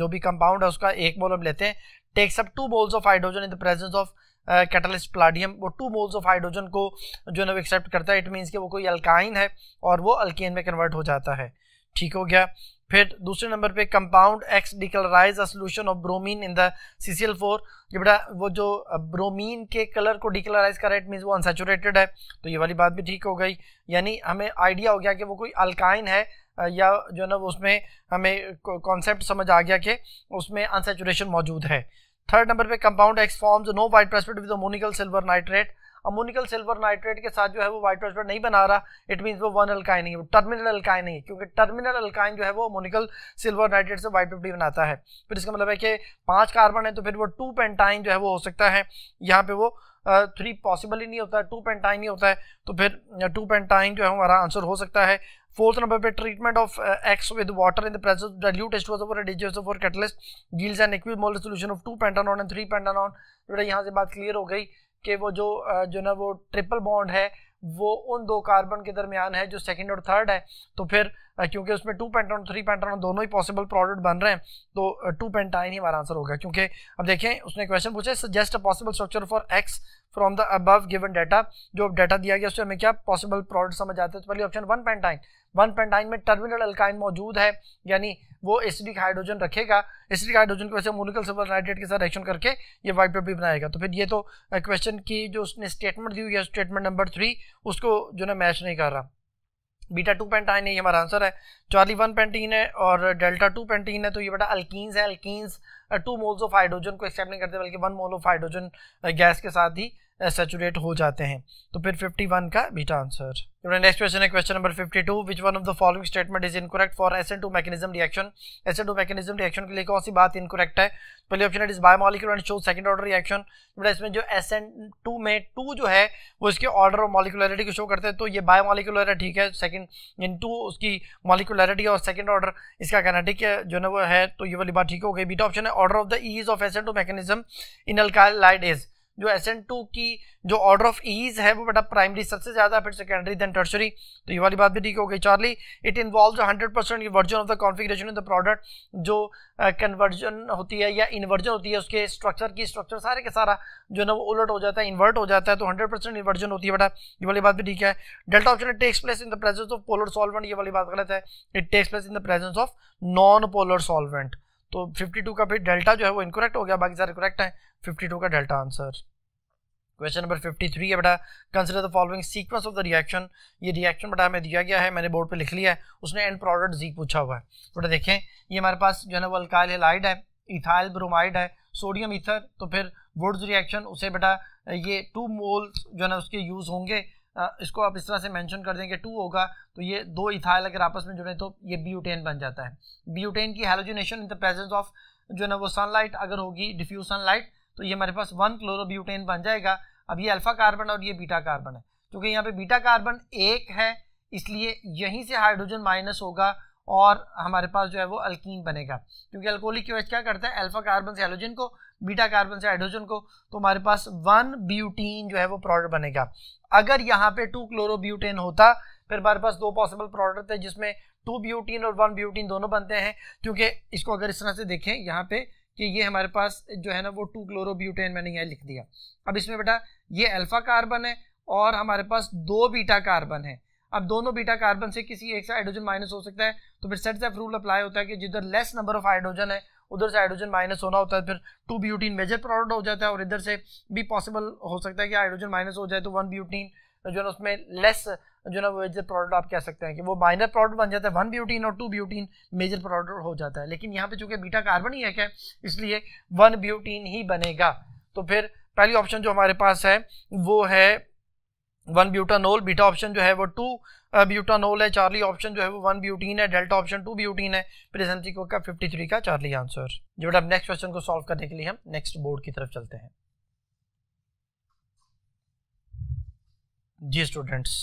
जो भी कंपाउंड है उसका एक मोल हम लेते हैं takes up two moles of hydrogen in the presence of catalyst palladium वो टू मोल्स ऑफ हाइड्रोजन को जो है वो एक्सेप्ट करता है इट मीन्स कि वो कोई अल्काइन है और वो अल्केन में कन्वर्ट हो जाता है ठीक हो गया फिर दूसरे नंबर पे compound X decolourise a solution of bromine in the C C L four ये बेटा वो जो ब्रोमीन uh, के कलर को डिकलराइज कर रहा है इट मीन्स वो अनसेचुरेटेड है तो ये वाली बात भी ठीक हो गई यानी हमें आइडिया हो गया कि वो कोई अल्काइन है या जो है ना उसमें हमें कॉन्सेप्ट समझ आ गया कि उसमें अनसेचुरेशन मौजूद है थर्ड नंबर पे compound X forms no white precipitate with ammoniacal silver nitrate ammoniacal silver nitrate के साथ जो है वो वाइट प्रेसपेट नहीं बना रहा इट मीन्स वो वन अल्काइन है वो टर्मिनल अल्काइन है क्योंकि टर्मिनल अल्काइन जो है वो अमोनिकल सिल्वर नाइट्रेट से वाइट पेप्टी बनाता है फिर इसका मतलब है कि पांच कार्बन है तो फिर वो टू पेंटाइन जो है वो हो सकता है यहाँ पे वो थ्री पॉसिबल ही नहीं होता है टू पेंटाइन ही होता है तो फिर टू पेंटाइन जो है हमारा आंसर हो सकता है फोर्थ नंबर पे treatment of X with water in the presence of dilute H2SO4 and H2SO4 catalyst yields an equimolar solution of 2 pentanol and 3 pentanol बेटा यहाँ से बात क्लियर हो गई कि वो जो जो ना वो ट्रिपल बॉन्ड है वो उन दो कार्बन के दरमियान है जो सेकंड और थर्ड है तो फिर क्योंकि उसमें टू और थ्री पेंटान दोनों ही पॉसिबल प्रोडक्ट बन रहे हैं तो टू पेंटाइन ही हमारा आंसर होगा क्योंकि अब देखें उसने क्वेश्चन पूछा suggest a possible structure for X from the above given data जो डाटा दिया गया उससे हमें क्या पॉसिबल प्रोडक्ट समझ आते हैं तो पहले option one point nine one point nine में टर्मिनल अल्काइन मौजूद है यानी वो एसिडिक हाइड्रोजन रखेगा एसिडिक हाइड्रोजन की वजह से मोलिकल सिल्वर नाइट्रेट के साथ रिएक्शन करके ये वाइट पेपर भी बनाएगा तो फिर ये तो क्वेश्चन की जो उसने स्टेटमेंट दी हुई है स्टेटमेंट नंबर थ्री उसको जो ना मैच नहीं कर रहा बीटा टू पेंटाइन है ये हमारा आंसर है चार्ली वन पेंटीन है और डेल्टा टू पेंटीन है तो ये बेटा अल्कीन्स है alkenes two moles of hydrogen को एक्सेप्ट नहीं करते बल्कि one mole of hydrogen gas के साथ ही सेचुरेट हो जाते हैं तो फिर 51 का बीटा आंसर नेक्स्ट क्वेश्चन है question number 52 which one of the following statement is incorrect for S two mechanism reaction S two mechanism reaction के लिए कौन सी बात इनकोरेक्ट है पहले option is bimolecular and show second order reaction बेटा इसमें जो एस टू में टू जो है वो इसके ऑर्डर ऑफ मॉलिकुलरिटी को शो करते हैं तो ये बायोमोलिकुलर है ठीक है सेकंड इन टू उसकी मॉलिकुलरिटी और सेकंड ऑर्डर इसका कैनेटिक जो है वो है तो ये वाली बात ठीक हो गई बीटा ऑप्शन है order of the ease of S N two mechanism in alkyl halide is जो एसन टू की जो ऑर्डर ऑफ ईज है वो बेटा प्राइमरी सबसे ज्यादा फिर सेकेंडरी देन टर्सरी तो ये वाली बात भी ठीक हो गई charlie it involve hundred percent version of the configuration of the product जो कन्वर्जन uh, होती है या इन्वर्जन होती है उसके स्ट्रक्चर की स्ट्रक्चर सारे के सारा जो ना वो उलट हो जाता है इन्वर्ट हो जाता है तो हंड्रेड परसेंट इन्वर्जन होती है बेटा ये वाली बात भी ठीक है delta option takes place in the presence of polar solvent ये वाली बात गलत है it takes place in the presence of non polar solvent तो 52 का फिर डेल्टा जो है वो इनकोरेक्ट हो गया बाकी सारे करेक्ट हैं 52 का डेल्टा आंसर क्वेश्चन नंबर 53 है बेटा consider the following sequence of the reaction ये रिएक्शन बेटा हमें दिया गया है मैंने बोर्ड पे लिख लिया है उसने एंड प्रोडक्ट जी पूछा हुआ है बेटा देखें ये हमारे पास जो है ना वो अल्काइल हेलाइड है इथाइल ब्रोमाइड है सोडियम इथर तो फिर वुड्स रिएक्शन उसे बेटा ये टू मोल्स जो है ना उसके यूज़ होंगे इसको आप इस तरह से मेंशन कर देंगे टू होगा तो ये दो इथाइल अगर आपस में जुड़े तो ये ब्यूटेन बन जाता है ब्यूटेन की halogenation in the presence of जो है ना वो सनलाइट अगर होगी डिफ्यूज सनलाइट तो ये हमारे पास वन क्लोरोब्यूटेन बन जाएगा अब ये अल्फा कार्बन और ये बीटा कार्बन है क्योंकि यहाँ पे बीटा कार्बन एक है इसलिए यहीं से हाइड्रोजन माइनस होगा और हमारे पास जो है वो अल्कीन बनेगा क्योंकि अल्कोहलिक क्योएच क्या करता है अल्फा कार्बन से हेलोजन को बीटा कार्बन से हाइड्रोजन को तो हमारे पास वन ब्यूटीन जो है वो प्रोडक्ट बनेगा अगर यहाँ पे टू क्लोरो ब्यूटेन होता फिर हमारे पास दो पॉसिबल प्रोडक्ट थे जिसमें टू ब्यूटीन और वन ब्यूटीन दोनों बनते हैं क्योंकि इसको अगर इस तरह से देखें यहाँ पे कि ये हमारे पास जो है ना वो टू क्लोरो ब्यूटेन मैंने यहाँ लिख दिया अब इसमें बेटा ये अल्फा कार्बन है और हमारे पास दो बीटा कार्बन है अब दोनों बीटा कार्बन से किसी एक से हाइड्रोजन माइनस हो सकता है तो फिर सेट ऑफ रूल अप्लाई होता है कि जिधर लेस नंबर ऑफ हाइड्रोजन है उधर से हाइड्रोजन माइनस होना होता है फिर टू ब्यूटीन मेजर प्रोडक्ट हो जाता है और इधर से भी पॉसिबल हो सकता है कि हाइड्रोजन माइनस हो जाए तो वन ब्यूटीन जो है ना उसमें लेस जो है ना मेजर प्रोडक्ट आप कह सकते हैं कि वो माइनर प्रोडक्ट बन जाता है वन ब्यूटीन और टू ब्यूटीन मेजर प्रोडक्ट हो जाता है लेकिन यहाँ पे चूंकि बीटा कार्बन ही है क्या इसलिए वन ब्यूटीन ही बनेगा तो फिर पहली ऑप्शन जो हमारे पास है वो है वन ब्यूटानोल बीटा ऑप्शन जो है वो टू ब्यूटानोल है चार्ली ऑप्शन जो है वो वन ब्यूटीन है डेल्टा ऑप्शन टू ब्यूटीन है प्रेजेंसी का फिफ्टी थ्री का चार्ली आंसर जो बेटा नेक्स्ट क्वेश्चन को सॉल्व करने के लिए हम नेक्स्ट बोर्ड की तरफ चलते हैं जी students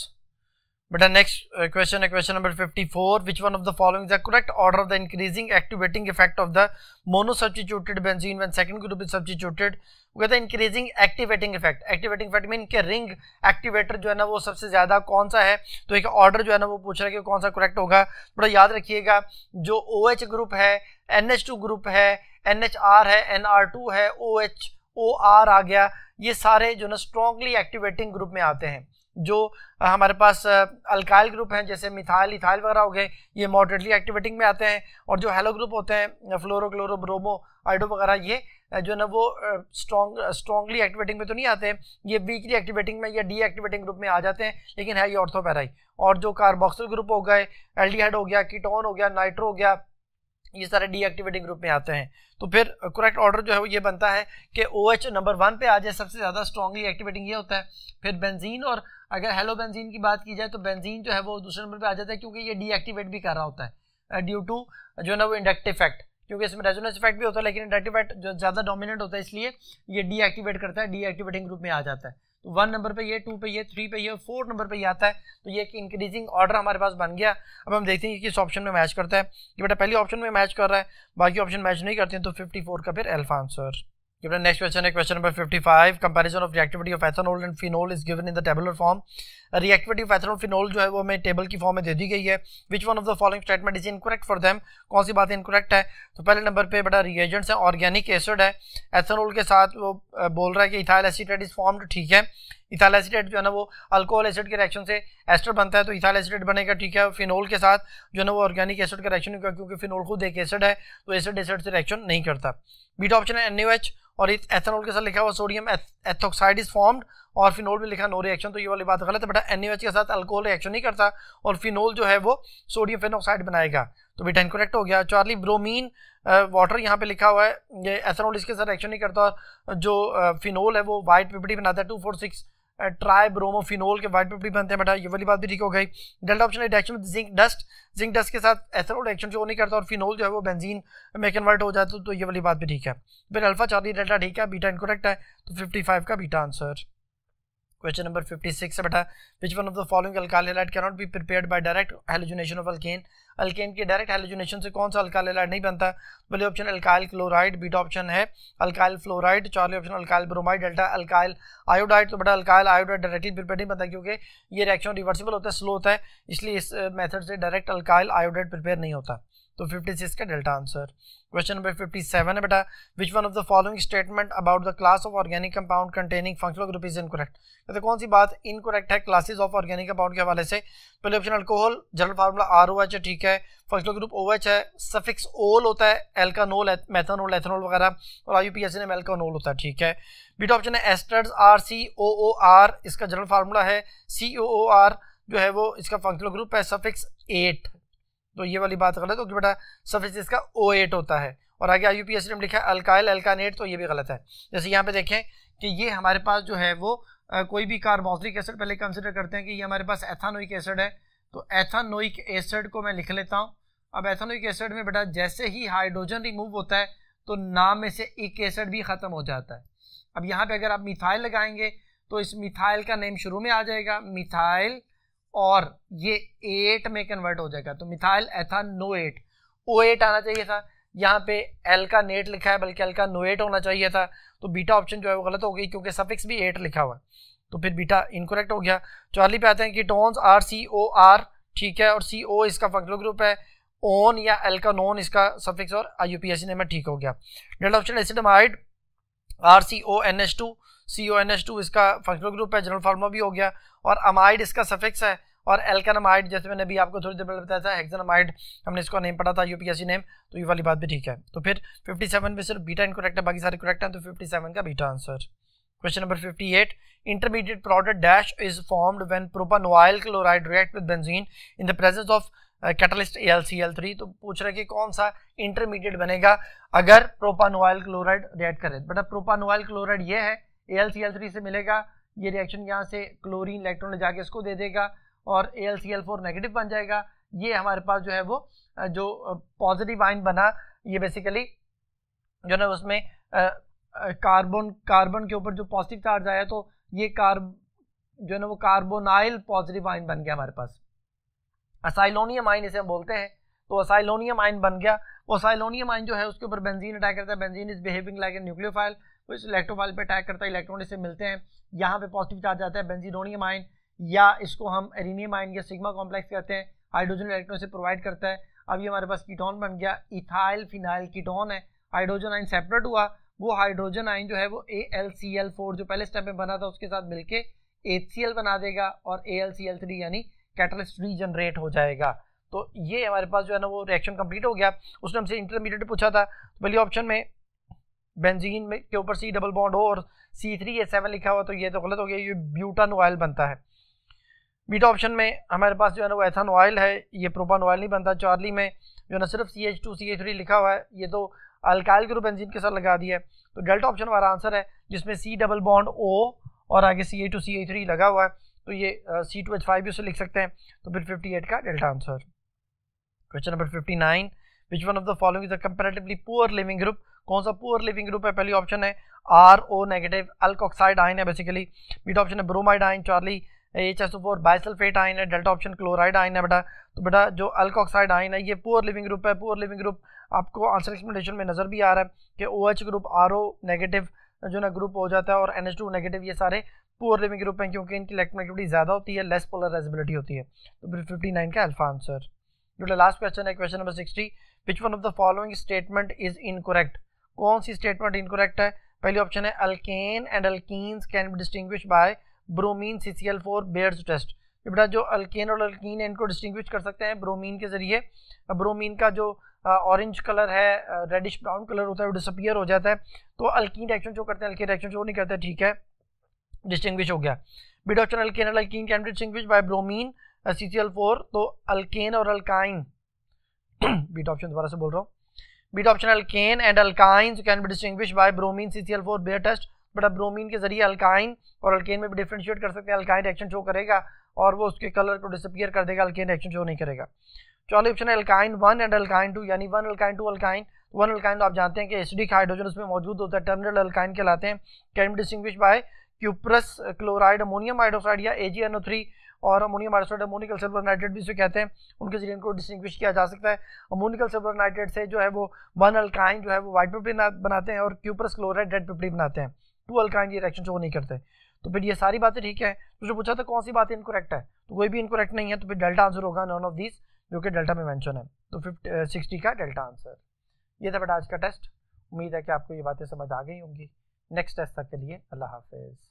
But the next uh, question, question number 54, which one of the following is the correct order of the increasing activating effect of the monosubstituted benzene when second group is substituted with the increasing activating effect. Activating effect mean के ring activator जो है ना वो सबसे ज़्यादा कौन सा है तो एक order जो है ना वो पूछ रहा है कि कौन सा correct होगा थोड़ा याद रखिएगा जो OH ग्रुप है NH2 ग्रुप है NHR है NR2 है OH OR आ गया ये सारे जो ना स्ट्रॉन्गली एक्टिवेटिंग ग्रुप में आते हैं जो हमारे पास अल्काइल ग्रुप हैं जैसे मिथाइल इथाइल वगैरह हो गए ये मॉडरेटली एक्टिवेटिंग में आते हैं और जो हेलो ग्रुप होते हैं फ्लोरो क्लोरो ब्रोमो आइडो वगैरह ये जो ना वो स्ट्रॉन्ग स्ट्रॉन्गली एक्टिवेटिंग में तो नहीं आते ये वीकली एक्टिवेटिंग में या डी एक्टिवेटिंग ग्रुप में आ जाते हैं लेकिन है ये ऑर्थोपैराई और जो कार्बोक्सिल ग्रुप हो गए एल्डिहाइड हो गया कीटोन हो गया नाइट्रो हो गया ये सारे डीएक्टिवेटिंग ग्रुप में आते हैं तो फिर करेक्ट uh, ऑर्डर जो है वो ये बनता है कि ओ OH नंबर वन पे आ जाए सबसे ज़्यादा स्ट्रॉन्गली एक्टिवेटिंग ये होता है फिर बेंजीन और अगर हेलो बेंजीन की बात की जाए तो बेंजीन जो है वो दूसरे नंबर पे आ जाता है क्योंकि ये डीएक्टिवेट भी कर रहा होता है ड्यू uh, टू जो है ना वो इंडक्टिव इफेक्ट क्योंकि इसमें रेजोनेंस इफेक्ट भी होता है लेकिन इंडक्टिव इफेक्ट जो ज़्यादा डोमिनेंट होता है इसलिए ये डीएक्टिवेट करता है डीएक्टिवेटिंग ग्रुप में आ जाता है तो वन नंबर पे ये टू पे ये थ्री पे ये फोर नंबर पे ये आता है तो ये एक इंक्रीजिंग ऑर्डर हमारे पास बन गया अब हम देखते हैं कि किस ऑप्शन में मैच करता है ये बेटा पहली ऑप्शन में मैच कर रहा है बाकी ऑप्शन मैच नहीं करते हैं तो फिफ्टी फोर का फिर alpha answer given next question is question number 55 comparison of reactivity of ethanol and phenol is given in the tabular form reactivity of ethanol phenol jo hai wo hame table ki form mein de di gayi hai which one of the following statement is incorrect for them kaun si baat incorrect hai to pehle number pe bada reagents hai organic acid hai ethanol ke sath wo bol raha hai ki ethyl acetate is formed theek hai ethyl acetate जो है ना वो alcohol acid के reaction से ester बनता है तो ethyl acetate बनेगा ठीक है फिनोल के साथ जो है ना वो ऑर्गेनिक एसिड का रिएक्शन होगा क्योंकि फिनोल खुद एक एसिड है तो एसिड एसिड से रिएक्शन नहीं करता बीटा ऑप्शन है एन और एथेनॉल के साथ लिखा हुआ सोडियम एथोक्साइड इज फॉर्म्ड और फिनोल में लिखा नो रिएक्शन तो ये वाली बात गलत है बेटा एन के साथ अल्कोहल रिएक्शन नहीं करता और फिनोल जो है वो सोडियम फिनोक्साइड बनाएगा तो बेटा इनकोरेक्ट हो गया चार्ली ब्रोमीन वाटर यहाँ पे लिखा हुआ है ये एथेनॉल इसके साथ रिएक्शन नहीं करता और जो फिनोल uh, है वो वाइट पिपटी बनाता है two four six tri bromophenol के व्हाइट पेपर भी बनते हैं बेटा हाँ, ये वाली बात भी ठीक हो गई delta option reduction with zinc dust zinc dust के साथ एथेनॉल एक्शन जो नहीं करता और फिनोल जो है वो बेंजीन में कन्वर्ट हो जाता है तो ये वाली बात भी ठीक है फिर अल्फा चार्ली डेल्टा ठीक है बीटा इनकोरेक्ट है तो फिफ्टी का बीटा आंसर क्वेश्चन नंबर 56 है बेटा which one of the following alkyl halide can not be prepared by direct halogenation of alkane alkane के डायरेक्ट हेलोजनेशन से कौन सा अल्काइल नहीं बनता तो पहले option alkyl chloride beta option है अल्काइल फ्लोराइड चौथे option alkyl bromide delta alkyl iodide तो बड़ा अल्काइल आयोडाइड डायरेक्टली प्रिपेयर नहीं बनता क्योंकि ये रिएक्शन रिवर्सिबल होता है स्लो होता है इसलिए इस मेथड से डायरेक्ट अल्काइल आयोडाइड प्रिपेयर नहीं होता तो 56 का डेल्टा आंसर क्वेश्चन नंबर 57 है बेटा which one of the following statement about the class of organic compound containing functional group is incorrect कहते कौन सी बात इनकोरेक्ट है क्लासेस ऑफ ऑर्गेनिक कंपाउंड के हवाले से पहले option alcohol general formula R O H ठीक है है फंक्शनल ग्रुप ओ एच है सफिक्स ओल होता है एल्कानोल मैथानोल एथेनॉल वगैरह और I U P S N M alkanol होता है ठीक है बीटा ऑप्शन है esters R C O O R इसका जनरल फार्मूला है सी ओ ओ आर जो है वो इसका फंक्शनल ग्रुप है सफिक्स एट तो ये वाली बात गलत क्योंकि बेटा सफिक्स इसका ओ एट होता है और आगे I U P S N M लिखा है अल्काइल एल्कानेट तो ये भी गलत है जैसे यहाँ पे देखें कि ये हमारे पास जो है वो कोई भी कार्बोक्सिलिक एसिड पहले कंसिडर करते हैं कि ये हमारे पास एथानोइक एसिड है तो एथानोइक एसिड को मैं लिख लेता हूँ अब एथानोइक एसिड में बेटा जैसे ही हाइड्रोजन रिमूव होता है तो नाम में से एक एसिड भी ख़त्म हो जाता है अब यहाँ पे अगर आप मिथाइल लगाएंगे तो इस मिथाइल का नेम शुरू में आ जाएगा मिथाइल और ये एट में कन्वर्ट हो जाएगा तो मिथाइल एथानोएट ओ एट आना चाहिए था यहाँ पे एल का नेट लिखा है बल्कि एल का नोएट होना चाहिए था तो बीटा ऑप्शन जो है वो गलत हो गई क्योंकि सफिक्स भी एट लिखा हुआ है तो फिर बीटा इनकोरेक्ट हो गया चार्ली पे आते हैं ketones R C O R ठीक है और सी ओ इसका फंक्शनल ग्रुप है ओन या एल्कानोन इसका सफिक्स और आई यू पी एस में ठीक हो गया डेट option acid amide R C O N H two C O N H two इसका फंक्शनल ग्रुप है जनरल फार्मा भी हो गया और अमाइड इसका सफिक्स है और एल्कानमाइड जैसे मैंने अभी आपको थोड़ी देर पहले बताया था हेक्सानमाइड हमने इसका नेम पढ़ा था यूपीएससी नेम तो ये वाली बात भी ठीक है तो फिर 57 में सिर्फ बीटा इनकोरेक्ट है बाकी सारे करेक्ट हैं तो 57 का beta answer Question number 58. Intermediate product dash is formed when propanoyl chloride react with benzene in the presence of catalyst A L C L three तो पूछ रहे कि कौन सा इंटरमीडिएट बनेगा अगर प्रोपानोइल क्लोराइड रिएक्ट करे बट प्रोपानोइल क्लोराइड ये है A L C L three से मिलेगा ये रिएक्शन यहाँ से क्लोरीन इलेक्ट्रॉन ले जाके इसको दे देगा और A L C L four negative बन जाएगा ये हमारे पास जो है वो uh, जो पॉजिटिव uh, आइन बना ये बेसिकली जो ना उसमें uh, कार्बन कार्बन के ऊपर जो पॉजिटिव चार्ज आया तो ये कार्ब जो है ना वो कार्बोनाइल पॉजिटिव आइन बन गया हमारे पास असाइलोनियम आइन इसे हम बोलते हैं तो असाइलोनियम आइन बन गया वो असाइलोनियम आइन जो है उसके ऊपर बेंजीन अटैक करता है benzene is behaving like a nucleophile वो इस इलेक्ट्रोफाइल पर अटैक करता है इलेक्ट्रॉन इसे मिलते हैं यहाँ पे पॉजिटिव चार्ज आता है बेंजीनोनियम आइन या इसको हम एरिनियम आइन या सिग्मा कॉम्प्लेक्स कहते हैं हाइड्रोजन इलेक्ट्रॉन से प्रोवाइड करता है अब ये हमारे पास कीटोन बन गया इथाइल फिनाइल कीटोन है हाइड्रोजन आइन सेपरेट हुआ वो हाइड्रोजन आयन जो है वो A L C L four जो पहले स्टेप में बना था उसके साथ मिलके एच सी एल बना देगा और A L C L three यानी कैटलिस्ट रीजनरेट हो जाएगा तो ये हमारे पास जो है ना वो रिएक्शन कंप्लीट हो गया उसने हमसे इंटरमीडिएट पूछा था तो पहले ऑप्शन में बेंजीन में के ऊपर सी डबल बॉन्ड हो और सी थ्री ए सेवन लिखा हुआ तो ये तो गलत हो गया ये ब्यूटन ऑयल बनता है बीटा ऑप्शन में हमारे पास जो है ना वो एथन ऑयल है ये प्रोपान ऑयल नहीं बनता चार्ली में जो है ना सिर्फ C H two C H three लिखा हुआ है ये तो अल्काइल ग्रुप एंजीन के साथ लगा दिया है तो डेल्टा ऑप्शन हमारा आंसर है जिसमें सी डबल बॉन्ड ओ और आगे सी ए टू सी ए थ्री लगा हुआ है तो ये सी टू एच फाइव भी उसे लिख सकते हैं तो फिर फिफ्टी एट का delta answer question number fifty nine which one of the following is a comparatively poor living group कौन सा पुअर लिविंग ग्रुप है पहली ऑप्शन है are O negative alkoxide ion है बेसिकली बीटा ऑप्शन है bromide ion charlie H S O four bisulphate ion है delta option chloride आइन है बेटा तो बेटा जो अल्कोक्साइड आइन है ये पुअर लिविंग ग्रुप है पुअर लिविंग ग्रुप आपको आंसर एक्सप्लेनेशन में नज़र भी आ रहा है कि O OH group R O negative जो ना ग्रुप हो जाता है और एन एच टू नेगेटिव ये सारे पुअर लिविंग ग्रुप हैं क्योंकि इनकी इलेक्ट्रोनेगेटिविटी ज़्यादा होती है लेस पोलराइजेबिलिटी होती है तो फिफ्टी नाइन का अल्फा आंसर जो लास्ट क्वेश्चन है question number sixty which one of the following statement is incorrect कौन सी स्टेटमेंट इनकोरेक्ट है पहली ऑप्शन है alkane and alkenes can be distinguish by bromine C C L four Baeyer's test बेटा जो alkane और alkyne है इनको डिस्टिंग्विश कर सकते हैं ब्रोमीन के ज़रिए ब्रोमीन का जो ऑरेंज कलर है रेडिश ब्राउन कलर होता है वो डिसअपियर हो जाता है तो अल्कीन रिएक्शन जो करते हैं अल्किन रिएक्शन जो नहीं करते ठीक है डिस्टिंग्विश हो गया बेटा ऑप्शन अल्केन और alkene can be distinguish by bromine C C L four तो अल्केन और अल्काइन बीटा ऑप्शन दोबारा से बोल रहा हूँ beta option alkane and alkynes can be distinguish by bromine C C L four Baeyer test but अब bromine के जरिए अल्काइन और अल्केन में भी डिफ्रेंशिएट कर सकते हैं अल्काइन रिएक्शन शो करेगा और वो उसके कलर को डिसअपियर कर देगा अल्केन रिएक्शन शो नहीं करेगा चौथे ऑप्शन है alkyne one and alkyne two यानी one alkyne two alkyne one alkyne तो आप जानते हैं कि एसिडिक हाइड्रोजन उसमें मौजूद होता है टर्मिनल अल्काइन कहलाते हैं can distinguish by cuprous chloride ammonium hydroxide या ए थ्री और ammonium hydroxide ammoniacal silver nitrate भी इसे कहते हैं उनके जरिए इनको डिस्टिंग्विश किया जा सकता है अमोनिकल सिल्वर नाइट्रेट से जो है वो वन अल्काइन जो है वो व्हाइट पिपरी बनाते हैं और क्यूप्रस क्लोराइड रेड पिपरी बनाते हैं टू अल्काइन ये रिएक्शन शो नहीं करते तो फिर ये सारी बातें ठीक है तुझे तो पूछा था कौन सी बातें इनकोरेक्ट है तो कोई भी इनकोरेक्ट नहीं है तो फिर डेल्टा आंसर होगा नॉन ऑफ दिस जो कि डेल्टा में मैंशन है तो फिफ्टी सिक्सटी uh, का डेल्टा आंसर ये था बेटा आज का टेस्ट उम्मीद है कि आपको ये बातें समझ आ गई होंगी नेक्स्ट टेस्ट तक के लिए अल्लाह हाफिज़